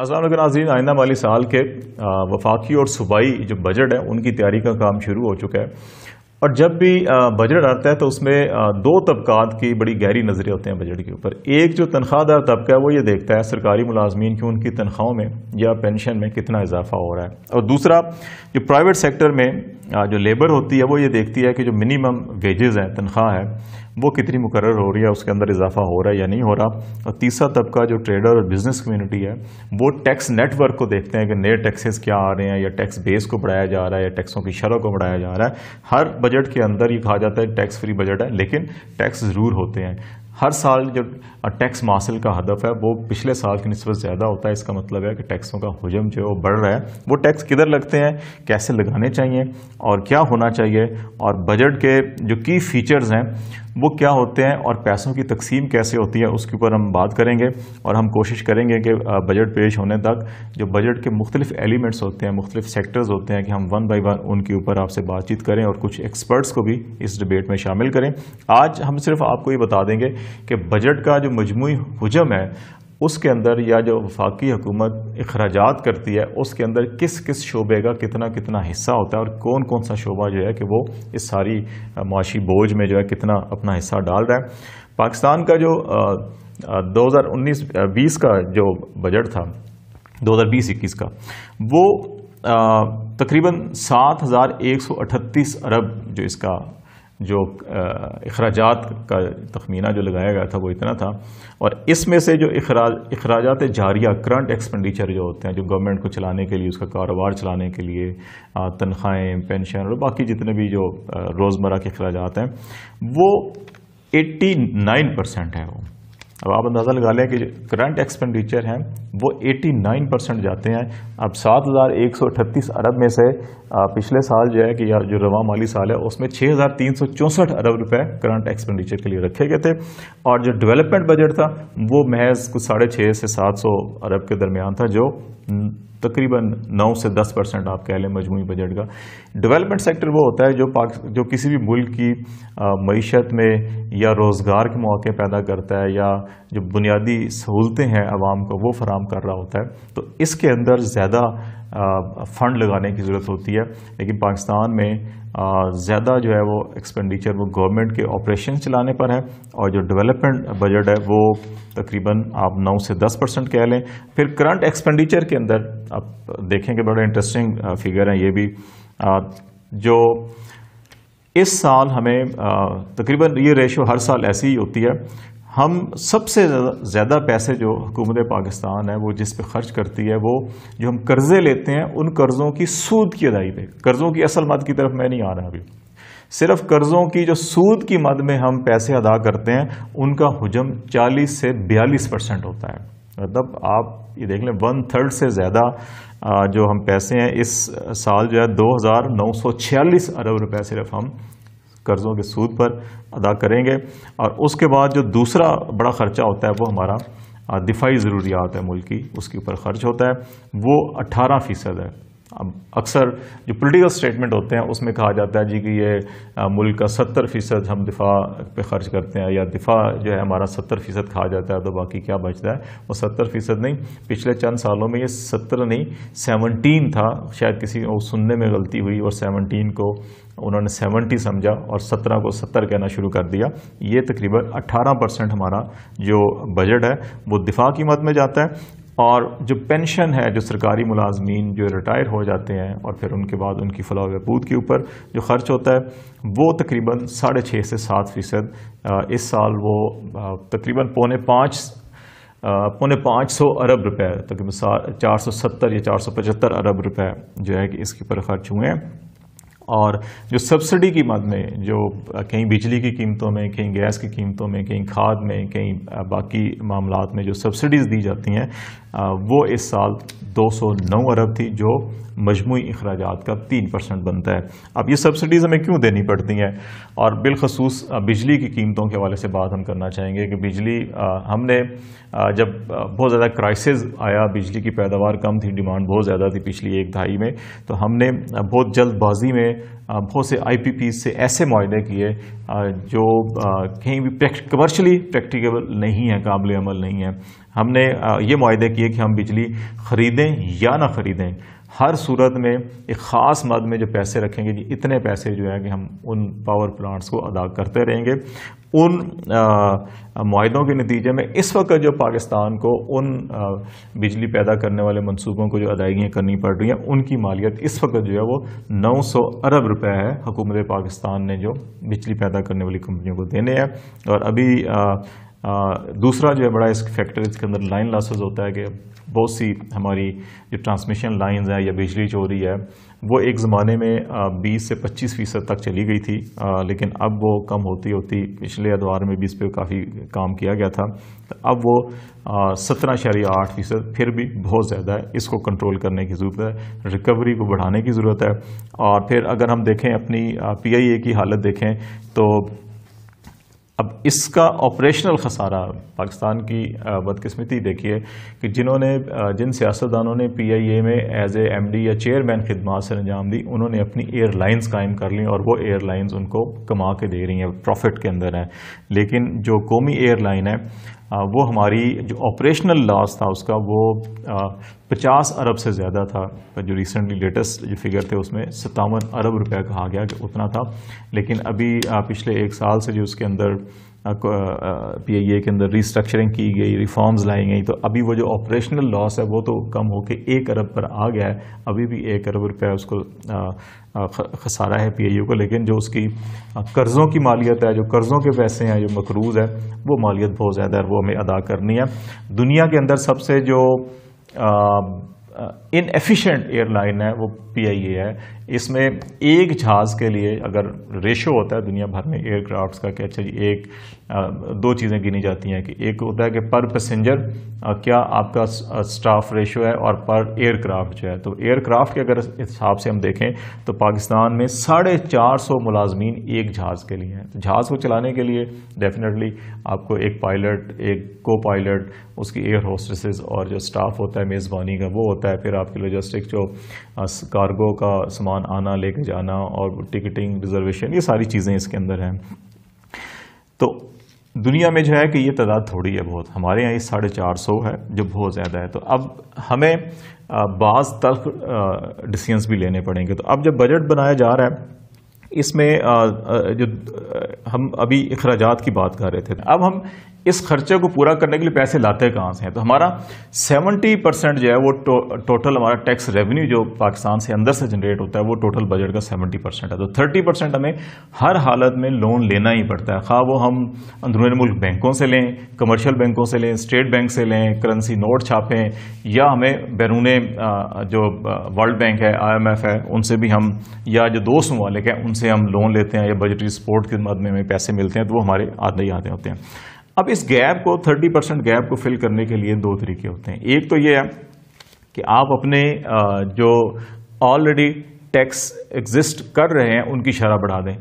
असल नाजीन आइंदा माली साल के वफाकी और सूबाई जो बजट है उनकी तैयारी का काम शुरू हो चुका है और जब भी बजट आता है तो उसमें दो तबकात की बड़ी गहरी नज़रें होते हैं बजट के ऊपर एक जो तनख्वाहदार तबका है वो ये देखता है सरकारी मुलाजमीन की उनकी तनख्वाहों में या पेंशन में कितना इजाफा हो रहा है और दूसरा जो प्राइवेट सेक्टर में जो लेबर होती है वो ये देखती है कि जो मिनिमम वेजेस हैं तनख्वाह है वो कितनी मुकर हो रही है उसके अंदर इजाफा हो रहा है या नहीं हो रहा और तीसरा तबका जो ट्रेडर और बिजनेस कम्युनिटी है वो टैक्स नेटवर्क को देखते हैं कि नए टैक्सेस क्या आ रहे हैं या टैक्स बेस को बढ़ाया जा रहा है या टैक्सों की शरह को बढ़ाया जा रहा है हर बजट के अंदर ये कहा जाता है टैक्स फ्री बजट है लेकिन टैक्स ज़रूर होते हैं हर साल जो टैक्स मासिल का हदफ है वो पिछले साल की नस्बत ज़्यादा होता है इसका मतलब है कि टैक्सों का हजम जो है वो बढ़ रहा है वो टैक्स किधर लगते हैं कैसे लगाने चाहिए और क्या होना चाहिए और बजट के जो की फीचर्स हैं वो क्या होते हैं और पैसों की तकसीम कैसे होती है उसके ऊपर हम बात करेंगे और हम कोशिश करेंगे कि बजट पेश होने तक जो बजट के मुख्तलिफ एलिमेंट्स होते हैं मुख्तलिफ सेक्टर्स होते हैं कि हम वन बाई वन उनके ऊपर आपसे बातचीत करें और कुछ एक्सपर्ट्स को भी इस डिबेट में शामिल करें आज हम सिर्फ आपको ये बता देंगे कि बजट का जो मजमू हजम है उसके अंदर या जो वफाकी हुकूमत अखराज करती है उसके अंदर किस किस शोबे का कितना कितना हिस्सा होता है और कौन कौन सा शोबा जो है कि वो इस सारी माशी बोझ में जो है कितना अपना हिस्सा डाल रहा है पाकिस्तान का जो दो हज़ार उन्नीस बीस का जो बजट था दो हज़ार बीस इक्कीस का वो तकरीबन सात हज़ार एक सौ अठतीस अरब जो इसका जो अखराज का तखमीना जो लगाया गया था वो इतना था और इसमें से जो अखराज अखराजात जारिया करंट एक्सपेंडिचर जो होते हैं जो गवर्नमेंट को चलाने के लिए उसका कारोबार चलाने के लिए तनख्वाहें पेंशन और बाकी जितने भी जो रोज़मर्रा के अखराज हैं वो 89 परसेंट है वो अब आप अंदाज़ा लगा लें कि करंट एक्सपेंडिचर हैं वो 89 परसेंट जाते हैं अब सात हज़ार एक सौ अठतीस अरब में से पिछले साल जो है कि या जो रवा माली साल है उसमें छः हज़ार तीन सौ चौंसठ अरब रुपए करंट एक्सपेंडिचर के लिए रखे गए थे और जो डेवलपमेंट बजट था वो महज कुछ साढ़े छः से सात सौ अरब के दरमियान था जो तकरीबन 9 से 10 परसेंट आप कह लें मजमू बजट का डेवलपमेंट सेक्टर वो होता है जो पाक जो किसी भी मुल्क की मीशत में या रोज़गार के मौके पैदा करता है या जो बुनियादी सहूलतें हैं आवाम को वो फराम कर रहा होता है तो इसके अंदर ज़्यादा फ़ंड लगाने की ज़रूरत होती है लेकिन पाकिस्तान में ज़्यादा जो है वो एक्सपेंडिचर वो गवर्नमेंट के ऑपरेशन चलाने पर है और जो डेवलपमेंट बजट है वो तकरीबन आप नौ से दस परसेंट कह लें फिर करंट एक्सपेंडिचर के अंदर आप देखेंगे बड़े इंटरेस्टिंग फिगर हैं ये भी जो इस साल हमें तकरीबन ये रेशो हर साल ऐसी ही होती है हम सबसे ज़्यादा पैसे जो हुकूमत पाकिस्तान है वो जिस पे खर्च करती है वो जो हम कर्ज़े लेते हैं उन कर्ज़ों की सूद की अदाई पे कर्ज़ों की असल मद की तरफ मैं नहीं आ रहा अभी सिर्फ कर्ज़ों की जो सूद की मद में हम पैसे अदा करते हैं उनका हजम 40 से 42 परसेंट होता है मतलब आप ये देख लें वन थर्ड से ज़्यादा जो हम पैसे हैं इस साल जो है दो अरब रुपये सिर्फ हम कर्ज़ों के सूद पर अदा करेंगे और उसके बाद जो दूसरा बड़ा ख़र्चा होता है वो हमारा दिफाई ज़रूरियात है मुल्क की उसके ऊपर खर्च होता है वो अट्ठारह फ़ीसद है अब अक्सर जो पॉलिटिकल स्टेटमेंट होते हैं उसमें कहा जाता है जी कि ये मुल्क का सत्तर फ़ीसद हम दिफा पे खर्च करते हैं या दिफा जो है हमारा सत्तर फ़ीसद कहा जाता है तो बाकी क्या बचता है वो सत्तर फ़ीसद नहीं पिछले चंद सालों में ये सत्तर नहीं सेवनटीन था शायद किसी को सुनने में गलती हुई और सेवनटीन को उन्होंने 70 समझा और 17 को 70 कहना शुरू कर दिया ये तकरीबन 18 परसेंट हमारा जो बजट है वो दिफा की मत में जाता है और जो पेंशन है जो सरकारी मुलाजमीन जो रिटायर हो जाते हैं और फिर उनके बाद उनकी फलाह बहबूद के ऊपर जो खर्च होता है वो तकरीबन साढ़े छः से सात फ़ीसद इस साल वो तकरीबन पौने पाँच पौने पाँच सौ अरब रुपए तकरीबन चार सौ सत्तर या चार सौ पचहत्तर अरब रुपए जो है कि इसके ऊपर खर्च हुए हैं और जो सब्सिडी की मद में जो कहीं बिजली की कीमतों में कहीं गैस की कीमतों में कहीं खाद में कहीं बाकी मामलों में जो सब्सिडीज़ दी जाती हैं वो इस साल 209 अरब थी जो मजमू अखराज का तीन परसेंट बनता है अब ये सब्सिडीज़ हमें क्यों देनी पड़ती हैं और बिलखसूस बिजली की कीमतों के हवाले से बात हम करना चाहेंगे कि बिजली हमने जब बहुत ज़्यादा क्राइसिस आया बिजली की पैदावार कम थी डिमांड बहुत ज़्यादा थी पिछली एक दहाई में तो हमने बहुत जल्दबाजी में बहुत से आई पी पी से ऐसे माहे किए जो कहीं भी कमर्शली प्रैक्टिकेबल नहीं है काबिल अमल नहीं है हमने ये माहे किए चाहिए कि हम बिजली ख़रीदें या ना ख़रीदें हर सूरत में एक ख़ास मद में जो पैसे रखेंगे जी इतने पैसे जो है कि हम उन पावर प्लांट्स को अदा करते रहेंगे उन माहों के नतीजे में इस वक्त जो पाकिस्तान को उन आ, बिजली पैदा करने वाले मनसूबों को जो अदायगियाँ करनी पड़ रही हैं उनकी मालियत इस वक्त जो है वो 900 अरब रुपए है हुकूमत पाकिस्तान ने जो बिजली पैदा करने वाली कंपनियों को देने हैं और अभी आ, दूसरा जो है बड़ा इस फैक्टर इसके अंदर लाइन लॉसेज होता है कि बहुत सी हमारी जो ट्रांसमिशन लाइंस हैं या बिजली जो रही है वो एक ज़माने में 20 से 25 फ़ीसद तक चली गई थी लेकिन अब वो कम होती होती पिछले अदवार में भी इस पर काफ़ी काम किया गया था तो अब वो सत्रह शरिया आठ फ़ीसद फिर भी बहुत ज़्यादा है इसको कंट्रोल करने की ज़रूरत है रिकवरी को बढ़ाने की ज़रूरत है और फिर अगर हम देखें अपनी पी आई ए की हालत देखें तो अब इसका ऑपरेशनल खसारा पाकिस्तान की बदकिस्मती देखिए कि जिन्होंने जिन सियासतदानों ने पी आई ए में एज ए एम डी या चेयरमैन खदमात से अंजाम दी उन्होंने अपनी एयरलाइंस कायम कर ली और वो एयरलाइंस उनको कमा के दे रही हैं प्रॉफिट के अंदर हैं लेकिन जो कौमी एयरलाइन है वो हमारी जो ऑपरेशनल लॉस था उसका वो पचास अरब से ज़्यादा था पर जो रिसेंटली लेटेस्ट जो फिगर थे उसमें सत्तावन अरब रुपया कहा गया कि उतना था लेकिन अभी पिछले एक साल से जो उसके अंदर पी आई ए के अंदर रिस्ट्रक्चरिंग की गई रिफॉर्म्स लाई गई तो अभी वो जो ऑपरेशनल लॉस है वो तो कम होकर एक अरब पर आ गया है अभी भी एक अरब रुपया उसको खसारा है पी आई यू को लेकिन जो उसकी कर्ज़ों की मालियत है जो कर्ज़ों के पैसे हैं जो मकरूज़ है वो मालियत बहुत ज़्यादा है वो हमें अदा करनी है दुनिया के अंदर सबसे जो इनएफिशिएंट um, एयरलाइन uh, है वो पी है इसमें एक जहाज़ के लिए अगर रेशो होता है दुनिया भर में एयरक्राफ्ट्स का कि अच्छा जी एक दो चीज़ें गिनी जाती हैं कि एक होता है कि पर पैसेंजर क्या आपका स्टाफ रेशो है और पर एयरक्राफ्ट जो है तो एयरक्राफ्ट के अगर हिसाब से हम देखें तो पाकिस्तान में साढ़े चार सौ मुलाजमीन एक जहाज़ के लिए हैं तो जहाज़ को चलाने के लिए डेफिनेटली आपको एक पायलट एक को पायलट उसकी एयर होस्टेसेस और जो स्टाफ होता है मेज़बानी का वो होता है फिर आपकी लॉजिस्टिक जो कार्गो का सामान आना लेके जाना और टिकटिंग रिजर्वेशन ये सारी चीज़ें इसके अंदर हैं तो दुनिया में जो है कि ये तादाद थोड़ी है बहुत हमारे यहाँ ये साढ़े चार सौ है जो बहुत ज़्यादा है तो अब हमें बाज़ तल्ख डिसीजंस भी लेने पड़ेंगे तो अब जब बजट बनाया जा रहा है इसमें जो हम अभी अखराज की बात कर रहे थे अब हम इस खर्चे को पूरा करने के लिए पैसे लाते कहाँ से हैं तो हमारा 70 परसेंट जो है वो टो, टोटल हमारा टैक्स रेवेन्यू जो पाकिस्तान से अंदर से जनरेट होता है वो टोटल बजट का 70 परसेंट है तो 30 परसेंट हमें हर हालत में लोन लेना ही पड़ता है खा वो हम अंदरूनी मुल्क बैंकों से लें कमर्शियल बैंकों से लें स्टेट बैंक से लें करेंसी नोट छापें या हमें बैरून जो वर्ल्ड बैंक है आई है उनसे भी हम या जो दोस्त ममालिक हैं उनसे हम लोन लेते हैं या बजटरी सपोर्ट के मद में हमें पैसे मिलते हैं तो वो हमारे आते ही आते होते हैं अब इस गैप को 30 परसेंट गैप को फिल करने के लिए दो तरीके होते हैं एक तो ये है कि आप अपने जो ऑलरेडी टैक्स एग्जिस्ट कर रहे हैं उनकी शरह बढ़ा दें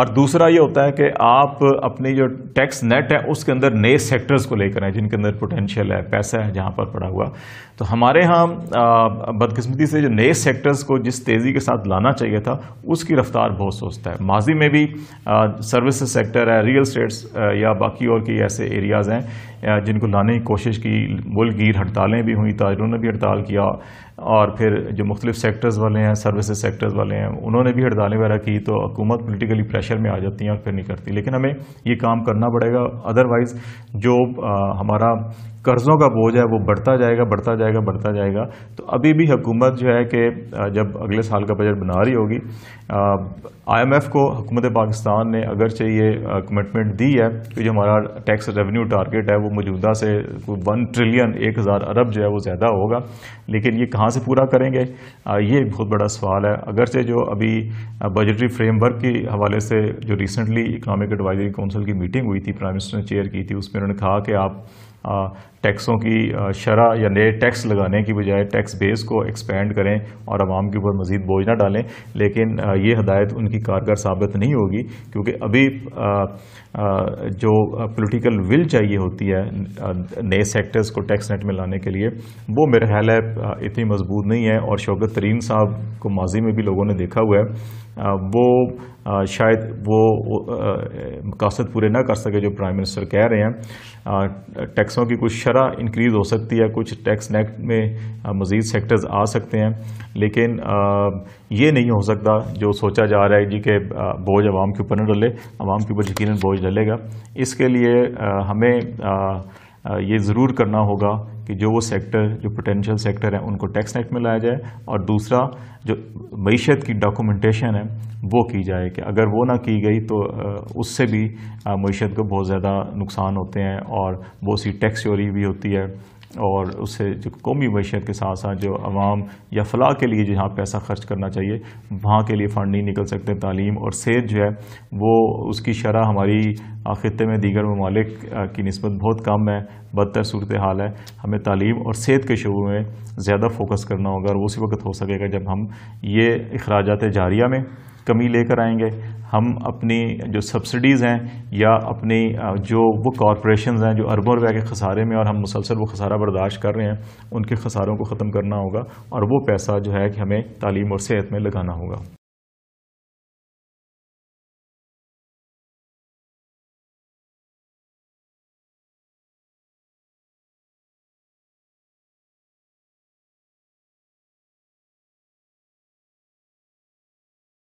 और दूसरा ये होता है कि आप अपनी जो टैक्स नेट है उसके अंदर नए सेक्टर्स को लेकर आए जिनके अंदर पोटेंशियल है पैसा है जहाँ पर पड़ा हुआ तो हमारे यहाँ बदकिस्मती से जो नए सेक्टर्स को जिस तेज़ी के साथ लाना चाहिए था उसकी रफ्तार बहुत सोचता है माजी में भी सर्विस सेक्टर है रियल स्टेट्स या बाकी और कई ऐसे एरियाज़ हैं जिनको लाने की कोशिश की मुल्कगीर हड़तालें भी हुई ताजरों ने भी हड़ताल किया और फिर जो मुख्तलिफ सेक्टर्स वाले हैं सर्विस सेक्टर्स वाले हैं उन्होंने भी हड़तालें वगैरह की तो हुकूमत पोलिटिकली प्रेशर में आ जाती हैं और फिर नहीं करती लेकिन हमें ये काम करना पड़ेगा अदरवाइज़ जो आ, हमारा कर्ज़ों का बोझ है वो बढ़ता जाएगा बढ़ता जाएगा बढ़ता जाएगा तो अभी भी हुकूमत जो है कि जब अगले साल का बजट बना रही होगी आईएमएफ को हुकूमत पाकिस्तान ने अगरचे ये कमिटमेंट दी है कि जो हमारा टैक्स रेवेन्यू टारगेट है वो मौजूदा से वन ट्रिलियन एक हज़ार अरब जो है वो ज़्यादा होगा लेकिन ये कहाँ से पूरा करेंगे ये एक बहुत बड़ा सवाल है अगरचे जो अभी बजटरी फ्रेमवर्क के हवाले से जो रिसेंटली इकनॉमिक एडवाइजरी काउंसिल की मीटिंग हुई थी प्राइम मिनिस्टर ने चेयर की थी उसमें उन्होंने कहा कि आप टैक्सों की शरह या नए टैक्स लगाने की बजाय टैक्स बेस को एक्सपेंड करें और आवाम के ऊपर मजीद बोझ ना डालें लेकिन ये हदायत उनकी कारगर साबित नहीं होगी क्योंकि अभी जो पॉलिटिकल विल चाहिए होती है नए सेक्टर्स को टैक्स नेट में लाने के लिए वो मेरा ख्याल है इतनी मजबूत नहीं है और शौकत तरीन साहब को माजी में भी लोगों ने देखा हुआ है वो शायद वो मकासद पूरे ना कर सके जो प्राइम मिनिस्टर कह रहे हैं टैक्सों की कुछ शरह इंक्रीज़ हो सकती है कुछ टैक्स नेक्ट में मज़ीद सेक्टर्स आ सकते हैं लेकिन ये नहीं हो सकता जो सोचा जा रहा है जी के बोझ आवाम के ऊपर न डले आवाम के ऊपर यकीन बोझ डलेगा इसके लिए हमें ये ज़रूर करना होगा कि जो वो सेक्टर जो पोटेंशियल सेक्टर हैं उनको टैक्स नेट में लाया जाए और दूसरा जो मीशत की डॉक्यूमेंटेशन है वो की जाए कि अगर वो ना की गई तो उससे भी मीशत को बहुत ज़्यादा नुकसान होते हैं और बहुत सी टैक्स चोरी भी होती है और उससे जो कौमी मैशियत के साथ साथ जो आवाम या फलाह के लिए जहाँ पैसा खर्च करना चाहिए वहाँ के लिए फ़ंड नहीं निकल सकते तालीम और सेहत जो है वो उसकी शरह हमारी खत्े में दीगर ममालिक की नस्बत बहुत कम है बदतर सूरत हाल है हमें तालीम और सेहत के शुरू में ज़्यादा फोकस करना होगा और उसी वक्त हो सकेगा जब हम ये अखराज जारिया में कमी लेकर आएंगे हम अपनी जो सब्सिडीज़ हैं या अपनी जो वो कॉरपोरेशन हैं जो अरबों रुपये के खसारे में और हम मुसलसल वो खसारा बर्दाश्त कर रहे हैं उनके खसारों को ख़त्म करना होगा और वो पैसा जो है कि हमें तालीम और सेहत में लगाना होगा